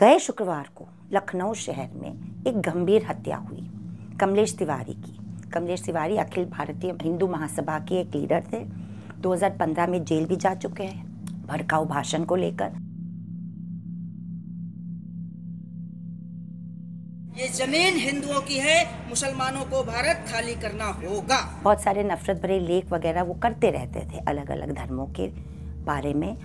गए शुक्रवार को लखनऊ शहर में एक गंभीर हत्या हुई कमलेश तिवारी की कमलेश तिवारी अखिल भारतीय हिंदू महासभा के एक लीडर थे 2015 में जेल भी जा चुके हैं भड़काऊ भाषण को लेकर ये जमीन हिंदुओं की है मुसलमानों को भारत खाली करना होगा बहुत सारे नफरत भरे लेख वगैरह वो करते रहते थे अलग अलग धर्मों के बारे में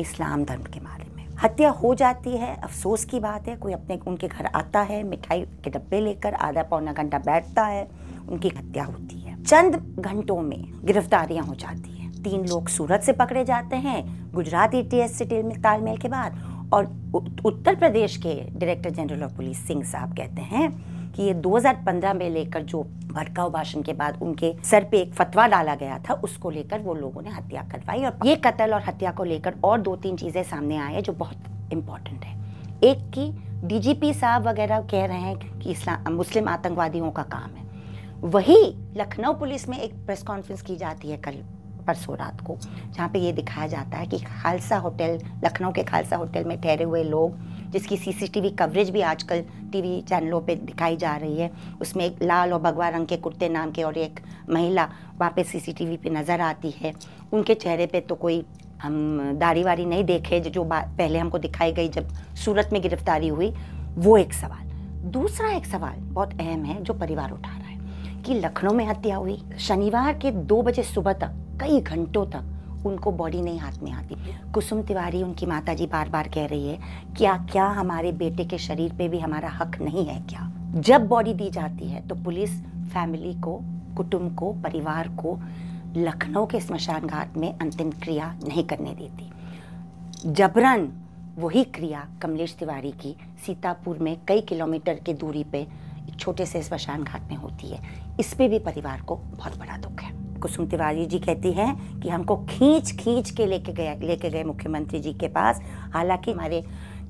इस्लाम धर्म के बारे में हत्या हो जाती है अफसोस की बात है कोई अपने उनके घर आता है मिठाई के डब्बे लेकर आधा पौना घंटा बैठता है उनकी हत्या होती है चंद घंटों में गिरफ्तारियां हो जाती हैं तीन लोग सूरत से पकड़े जाते हैं गुजरात टी एस से तालमेल के बाद और उत्तर प्रदेश के director general of police Singh साहब कहते हैं कि ये 2015 में लेकर जो भड़काऊ भाषण के बाद उनके सर पे एक फतवा डाला गया था उसको लेकर वो लोगों ने हत्या करवाई और ये कत्ल और हत्या को लेकर और दो तीन चीज़ें सामने आई हैं जो बहुत इम्पॉर्टेंट है एक की डीजीपी साहब वगैरह कह रहे हैं कि इस्लाम मुस्लिम आतंकवादियों का काम है वही लखनऊ पुलिस में एक प्रेस कॉन्फ्रेंस की जाती है कल परसों रात को जहाँ पे ये दिखाया जाता है कि खालसा होटल लखनऊ के खालसा होटल में ठहरे हुए लोग जिसकी सीसीटीवी कवरेज भी आजकल टीवी चैनलों पे दिखाई जा रही है उसमें एक लाल और भगवा रंग के कुर्ते नाम के और एक महिला वहाँ पे सीसीटीवी पे नज़र आती है उनके चेहरे पे तो कोई हम दाढ़ी वारी नहीं देखे जो पहले हमको दिखाई गई जब सूरत में गिरफ्तारी हुई वो एक सवाल दूसरा एक सवाल बहुत अहम है जो परिवार उठा रहा है कि लखनऊ में हत्या हुई शनिवार के दो बजे सुबह तक कई घंटों तक उनको बॉडी नहीं हाथ में आती कुसुम तिवारी उनकी माता जी बार बार कह रही है क्या क्या हमारे बेटे के शरीर पे भी हमारा हक नहीं है क्या जब बॉडी दी जाती है तो पुलिस फैमिली को कुटुंब को परिवार को लखनऊ के स्मशान घाट में अंतिम क्रिया नहीं करने देती जबरन वही क्रिया कमलेश तिवारी की सीतापुर में कई किलोमीटर की दूरी पे एक छोटे से स्मशान घाट में होती है इस पे भी परिवार को बहुत बड़ा कुसुम तिवारी जी कहती हैं कि हमको खींच खींच के लेके गया लेके गए मुख्यमंत्री जी के पास हालांकि हमारे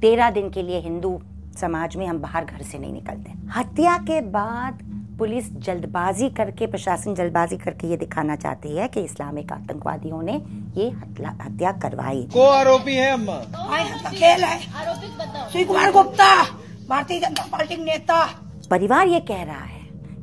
तेरह दिन के लिए हिंदू समाज में हम बाहर घर से नहीं निकलते हत्या के बाद पुलिस जल्दबाजी करके प्रशासन जल्दबाजी करके ये दिखाना चाहती है कि इस्लामिक आतंकवादियों ने ये हत्या करवाई को आरोपी है अम्मा खेल है गुप्ता भारतीय जनता पार्टी नेता परिवार ये कह रहा है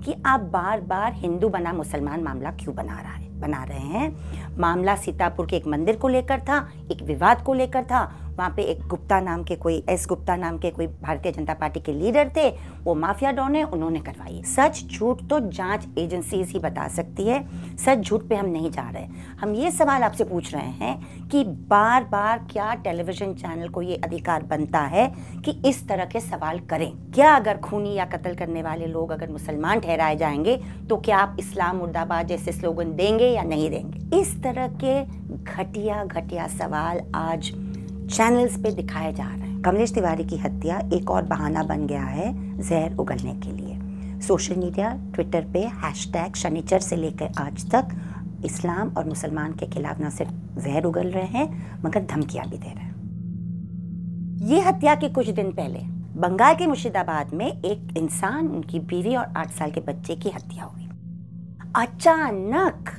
कि आप बार बार हिंदू बना मुसलमान मामला क्यों बना रहा है बना रहे हैं मामला सीतापुर के एक मंदिर को लेकर था एक विवाद को लेकर था वहाँ पे एक गुप्ता नाम के कोई एस गुप्ता नाम के कोई भारतीय जनता पार्टी के लीडर थे वो माफिया डॉन है उन्होंने करवाई सच झूठ तो जांच एजेंसीज ही बता सकती है सच झूठ पे हम नहीं जा रहे हम ये सवाल आपसे पूछ रहे हैं कि बार बार क्या टेलीविजन चैनल को ये अधिकार बनता है कि इस तरह के सवाल करें क्या अगर खूनी या कत्ल करने वाले लोग अगर मुसलमान ठहराए जाएंगे तो क्या आप इस्लाम मुर्दाबाद जैसे स्लोगन देंगे या नहीं देंगे इस तरह के घटिया घटिया सवाल आज चैनल्स पे दिखाया जा रहा है कमलेश तिवारी की हत्या एक और बहाना बन गया है जहर उगलने के लिए सोशल मीडिया ट्विटर पे हैशटैग शनिचर से लेकर आज तक इस्लाम और मुसलमान के खिलाफ न सिर्फ जहर उगल रहे हैं मगर धमकियाँ भी दे रहे हैं ये हत्या के कुछ दिन पहले बंगाल के मुर्शिदाबाद में एक इंसान उनकी बीवी और आठ साल के बच्चे की हत्या हुई अचानक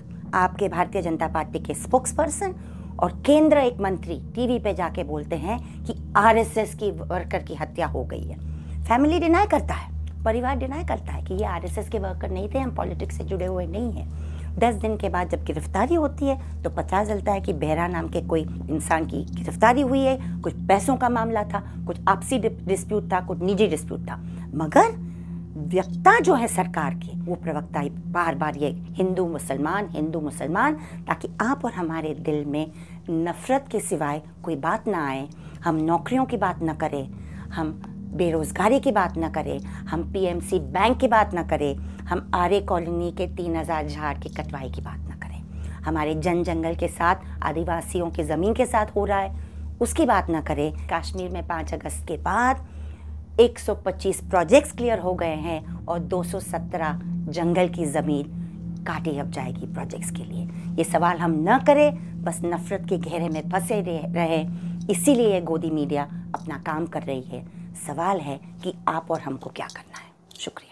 आपके भारतीय जनता पार्टी के स्पोक्स पर्सन और केंद्र एक मंत्री टीवी पे जाके बोलते हैं कि आरएसएस की वर्कर की हत्या हो गई है फैमिली डिनाई करता है परिवार डिनाई करता है कि ये आरएसएस के वर्कर नहीं थे हम पॉलिटिक्स से जुड़े हुए नहीं हैं दस दिन के बाद जब गिरफ्तारी होती है तो पता चलता है कि बेहरा नाम के कोई इंसान की गिरफ्तारी हुई है कुछ पैसों का मामला था कुछ आपसी डिस्प्यूट था कुछ निजी डिस्प्यूट था मगर व्यक्ता जो है सरकार की वो प्रवक्ता बार बार ये हिंदू मुसलमान हिंदू मुसलमान ताकि आप और हमारे दिल में नफ़रत के सिवाय कोई बात ना आए हम नौकरियों की बात ना करें हम बेरोज़गारी की बात ना करें हम पीएमसी बैंक की बात ना करें हम आर्य कॉलोनी के तीन हज़ार झाड़ की कटवाई की बात ना करें हमारे जन जंगल के साथ आदिवासियों के ज़मीन के साथ हो रहा है उसकी बात ना करें कश्मीर में पाँच अगस्त के बाद 125 प्रोजेक्ट्स क्लियर हो गए हैं और 217 जंगल की ज़मीन काटी अब जाएगी प्रोजेक्ट्स के लिए ये सवाल हम न करें बस नफ़रत के घेरे में फंसे रहे इसीलिए गोदी मीडिया अपना काम कर रही है सवाल है कि आप और हमको क्या करना है शुक्रिया